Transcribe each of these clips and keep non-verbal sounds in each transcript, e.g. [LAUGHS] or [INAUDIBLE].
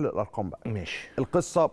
الارقام بقى ماشي القصه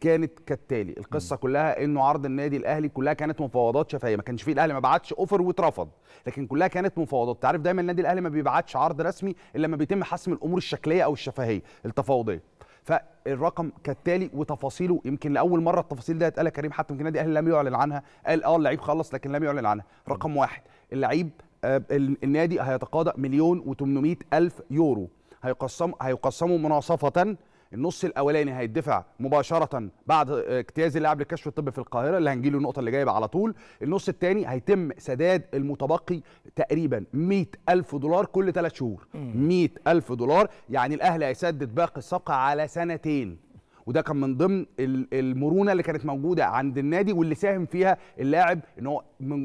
كانت كالتالي القصه م. كلها انه عرض النادي الاهلي كلها كانت مفاوضات شفهيه ما كانش فيه الاهلي ما بعتش اوفر واترفض لكن كلها كانت مفاوضات تعرف دايما النادي الاهلي ما بيبعتش عرض رسمي الا لما بيتم حسم الامور الشكليه او الشفهيه التفاوضيه فالرقم كالتالي وتفاصيله يمكن لاول مره التفاصيل دي اتقالها كريم حتى يمكن النادي الاهلي لم يعلن عنها قال اه اللعيب خلص لكن لم يعلن عنها رقم واحد اللعيب آه النادي هيتقاضى مليون و800 الف يورو هيقسم هيقسموا مناصفه النص الاولاني هيدفع مباشره بعد اجتياز اللاعب للكشف الطبي في القاهره اللي هنجيله النقطه اللي جايه على طول النص الثاني هيتم سداد المتبقي تقريبا 100 ألف دولار كل ثلاث شهور 100 ألف دولار يعني الأهلي هيسدد باقي الصفقة على سنتين وده كان من ضمن المرونه اللي كانت موجوده عند النادي واللي ساهم فيها اللاعب ان هو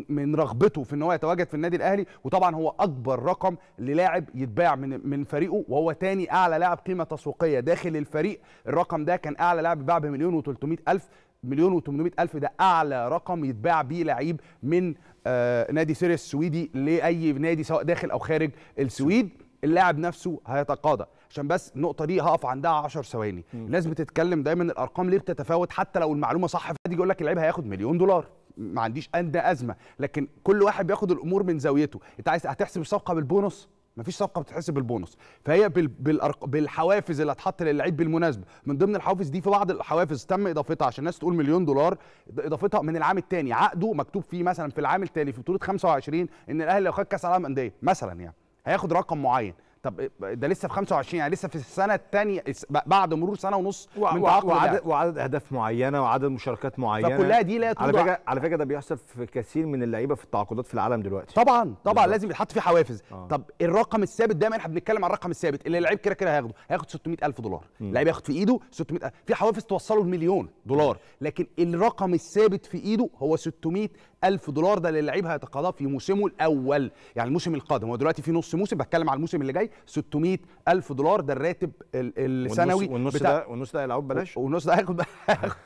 من رغبته في ان هو يتواجد في النادي الاهلي وطبعا هو اكبر رقم للاعب يتباع من من فريقه وهو تاني اعلى لاعب قيمه تسويقيه داخل الفريق الرقم ده كان اعلى لاعب باع بمليون و300 الف مليون و800 الف ده اعلى رقم يتباع بيه لعيب من آه نادي سيريا السويدي لاي نادي سواء داخل او خارج السويد اللاعب نفسه هيتقاضى عشان بس النقطه دي هقف عندها 10 ثواني الناس بتتكلم دايما الارقام ليه بتتفاوت حتى لو المعلومه صح فادي يقول لك اللعيب هياخد مليون دولار ما عنديش أندى ازمه لكن كل واحد بياخد الامور من زاويته انت عايز هتحسب الصفقه بالبونص مفيش صفقه بتتحسب بالبونص فهي بالأرق... بالحوافز اللي هتحط للعيب بالمناسبه من ضمن الحوافز دي في بعض الحوافز تم اضافتها عشان الناس تقول مليون دولار اضافتها من العام الثاني عقده مكتوب فيه مثلا في العام التالي في بطوله 25 ان الاهلي لو خد كاس العالم انديه مثلا يعني هياخد رقم معين طب ده لسه في 25 يعني لسه في السنه الثانيه بعد مرور سنه ونص من تعاقد وعدد, وعدد اهداف معينه وعدد مشاركات معينه فكلها دي لا على فكره على فكره ده بيحصل في كثير من اللعيبه في التعاقدات في العالم دلوقتي طبعا طبعا بالضبط. لازم يتحط فيه حوافز آه. طب الرقم الثابت دايما احنا بنتكلم عن الرقم الثابت اللي اللعيب كده كده هياخده هياخد 600000 دولار اللعيب ياخد في ايده 600000 في حوافز توصله لمليون دولار لكن الرقم الثابت في ايده هو 600000 ألف دولار ده للعيب هيتقاضاه في موسمه الاول يعني الموسم القادم هو دلوقتي في نص موسم بتكلم على الموسم اللي جاي 600 الف دولار ده الراتب السنوي والنص بتاع ده والنص ده هيلعبوه ببلاش والنص ده هياخد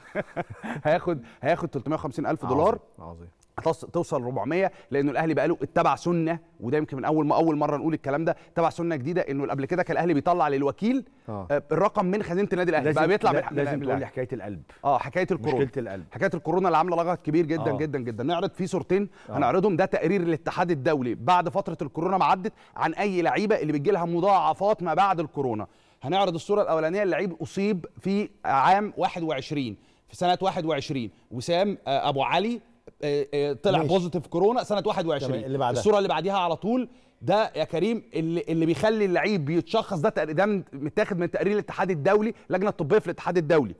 [LAUGHS] هياخد هياخد 350 الف دولار عظيم توصل 400 لانه الاهلي بقى له اتبع سنه وده يمكن من اول ما اول مره نقول الكلام ده اتبع سنه جديده انه قبل كده كان الاهلي بيطلع للوكيل آه. آه، الرقم من خزينه النادي الاهلي بقى بيطلع لازم, لازم تقول لي حكايه القلب اه حكايه الكورونا مشكله القلب حكايه الكورونا اللي عامله لغط كبير جدا آه. جدا جدا نعرض فيه صورتين آه. هنعرضهم ده تقرير الاتحاد الدولي بعد فتره الكورونا ما عدت عن اي لعيبه اللي بتجي لها مضاعفات ما بعد الكورونا هنعرض الصوره الاولانيه اللعيب اصيب في عام 21 في سنه 21 وسام آه، ابو علي آه، آه، طلع بوزيتيف كورونا سنه 21 اللي بعدها الصوره اللي بعديها على طول ده يا كريم اللي اللي بيخلي اللعيب بيتشخص ده ده متاخد من تقرير الاتحاد الدولي اللجنه الطبيه في الاتحاد الدولي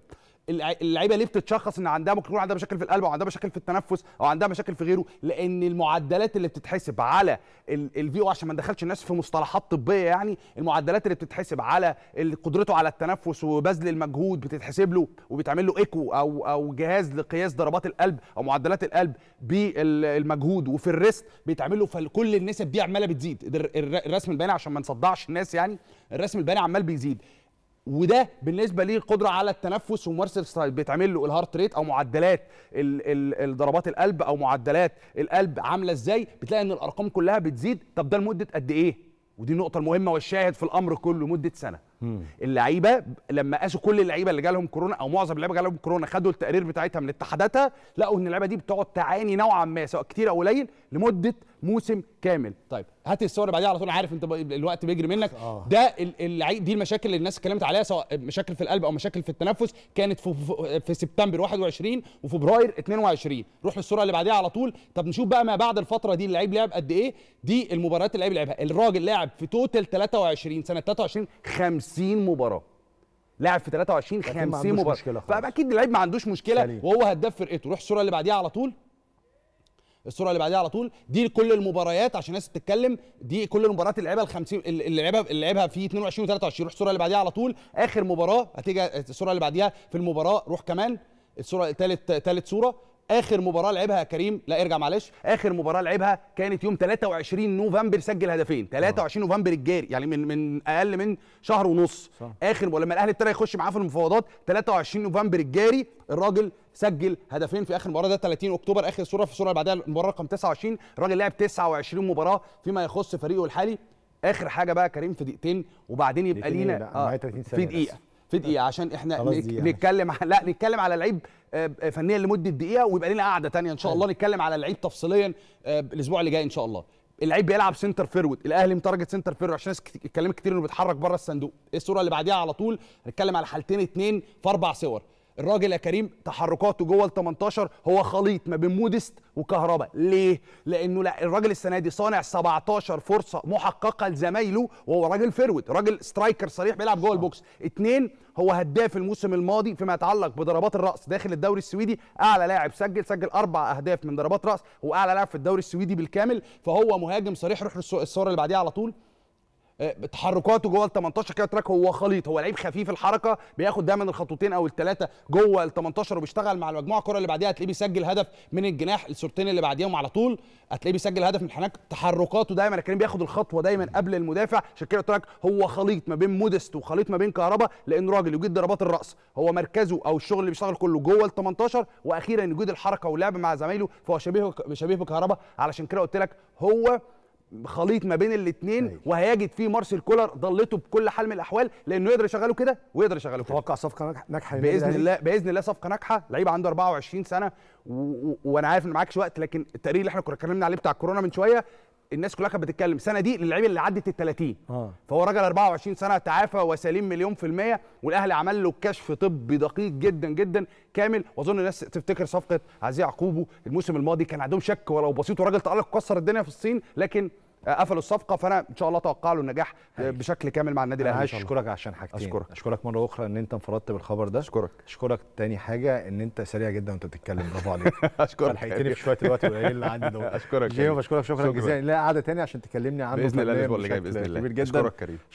اللعيبه ليه بتتشخص ان عندها ممكن يكون عندها مشاكل في القلب او عندها مشاكل في التنفس او عندها مشاكل في غيره لان المعدلات اللي بتتحسب على الفي او عشان ما ندخلش الناس في مصطلحات طبيه يعني المعدلات اللي بتتحسب على قدرته على التنفس وبذل المجهود بتتحسب له وبيتعمل له ايكو او او جهاز لقياس ضربات القلب او معدلات القلب بالمجهود وفي الريست بيتعمل له فكل النسب دي عماله بتزيد الرسم البياني عشان ما نصدعش الناس يعني الرسم البياني عمال بيزيد وده بالنسبه ليه قدره على التنفس وممارسه ستايل بيتعمل له الهارت ريت او معدلات ضربات القلب او معدلات القلب عامله ازاي بتلاقي ان الارقام كلها بتزيد طب ده لمده قد ايه ودي النقطه المهمه والشاهد في الامر كله مده سنه اللعيبه لما قاسوا كل اللعيبه اللي جالهم كورونا او معظم اللعيبه جالهم كورونا خدوا التقرير بتاعتها من اتحاداتها لقوا ان اللعيبه دي بتقعد تعاني نوعا ما سواء كتير او قليل لمده موسم كامل طيب هات الصور اللي بعديها على طول عارف انت الوقت بيجري منك آه. ده دي المشاكل اللي الناس اتكلمت عليها سواء مشاكل في القلب او مشاكل في التنفس كانت في, في سبتمبر 21 وفبراير 22 روح للصوره اللي بعديها على طول طب نشوف بقى ما بعد الفتره دي اللعيب لعب قد ايه دي المباريات اللي اللعيب لعبها الراجل لعب في توتال 23 سنه 23 50 مباراه لاعب في 23 50 مباراه فاكيد اللعيب ما عندوش مشكله سليم. وهو هداف فرقته روح الصوره اللي بعديها على طول الصوره اللي بعديها على طول دي كل المباريات عشان الناس بتتكلم دي كل المباريات اللي لعبها ال 50 اللي لعبها اللي لعبها في 22 و23 روح الصوره اللي بعديها على طول اخر مباراه هتيجي الصوره اللي بعديها في المباراه روح كمان الصوره ثالث ثالث صوره اخر مباراه لعبها يا كريم لا ارجع معلش اخر مباراه لعبها كانت يوم 23 نوفمبر سجل هدفين 23 آه. نوفمبر الجاري يعني من من اقل من شهر ونص صح. اخر ولما الاهلي ابتدى يخش معاه في المفاوضات 23 نوفمبر الجاري الراجل سجل هدفين في اخر مباراه ده 30 اكتوبر اخر صوره في الصوره اللي بعدها المباراه رقم 29 الراجل لعب 29 مباراه فيما يخص فريقه الحالي اخر حاجه بقى كريم في دقيقتين وبعدين يبقى لينا إيه؟ آه في دقيقه في دقيقه عشان احنا نتكلم يعني. لا نتكلم على لعيب آه، آه، فنيا لمده دقيقه ويبقى لنا قعده تانية ان شاء الله نتكلم على لعيب تفصيليا آه، الاسبوع اللي جاي ان شاء الله اللعيب بيلعب سنتر فيرود الاهلي متارجت سنتر فيرود عشان ناس اتكلمت كتير انه بيتحرك بره الصندوق إيه الصوره اللي بعديها على طول هنتكلم على حالتين اتنين في اربع صور الراجل يا كريم تحركاته جوه ال 18 هو خليط ما بين مودست وكهربا ليه لانه لا الراجل السنه دي صانع 17 فرصه محققه لزمايله وهو راجل فرود راجل سترايكر صريح بيلعب جوه البوكس اثنين هو هداف الموسم الماضي فيما يتعلق بضربات الراس داخل الدوري السويدي اعلى لاعب سجل سجل اربع اهداف من ضربات راس واعلى لاعب في الدوري السويدي بالكامل فهو مهاجم صريح روح الصوره اللي بعديها على طول تحركاته جوه ال 18 كده تراك هو خليط هو لعيب خفيف الحركه بياخد دايما الخطوتين او الثلاثه جوه ال 18 وبيشتغل مع المجموعه الكره اللي بعديها هتلاقيه بيسجل هدف من الجناح الصورتين اللي بعديهم على طول هتلاقيه بيسجل هدف من هناك تحركاته دايما كريم بياخد الخطوه دايما قبل المدافع عشان كده قلت لك هو خليط ما بين مودست وخليط ما بين كهربا لان راجل يجيد ضربات الراس هو مركزه او الشغل اللي بيشتغل كله جوه ال 18 واخيرا يجيد الحركه واللعب مع زمايله فهو شبيه شبيه بكهربا علشان كده قلت لك هو خليط ما بين الاثنين أيوة. وهيجد فيه مارسيل كولر ضلته بكل حال من الاحوال لانه يقدر يشغله كده ويقدر يشغله كده اتوقع صفقه ناجحه باذن الله باذن الله صفقه ناجحه لعيب عنده 24 سنه وانا عارف ان معاكش وقت لكن التقرير اللي احنا كنا اتكلمنا عليه بتاع كورونا من شويه الناس كلها كانت بتتكلم السنه دي للعيبه اللي عدت ال 30 آه. فهو راجل 24 سنه تعافى وسليم مليون في الميه والاهلي عمل له كشف طبي دقيق جدا جدا كامل واظن الناس تفتكر صفقه عزيز عقوبه الموسم الماضي كان عندهم شك ولو بسيط وراجل تالق كسر الدنيا في الصين لكن آه، قفلوا الصفقه فانا ان شاء الله اتوقع له النجاح بشكل كامل مع النادي الاهلي اشكرك عشان حاجتين اشكرك اشكرك مره اخرى ان انت انفردت بالخبر ده اشكرك اشكرك تاني حاجه ان انت سريع جدا وانت بتتكلم برافو عليك [LAUGHS] اشكرك لحقتني في شويه الوقت القليل اللي عندي ده اشكرك جيم بشكرك شكرا جزيلا لا قعده تاني عشان تكلمني عنه باذن الله الاسبوع اللي جاي باذن الله كبير جدا اشكرك كريم